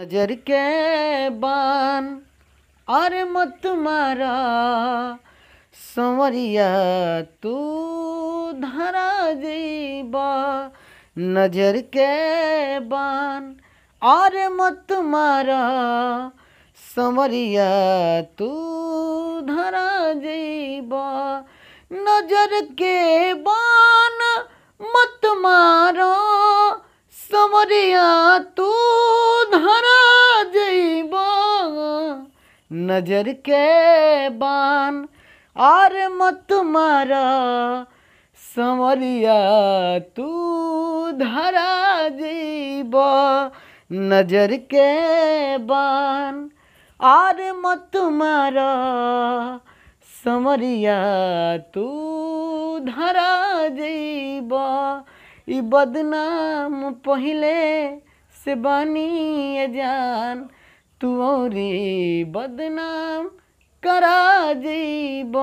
नजर के बान अरे मत मारा संवरिया तू धरा जीबा नजर के बान अरे मत मारा संवरिया तू धरा जीबा नजर के बान मत मारो संवरिया तू नजर के बान आर मत मारा संवरिया तू धरा जीब नजर के बान आर मत मारा संवरिया तू धरा जीब इ बदनाम पहले से बनी जान तुरी बदनाम करा जीब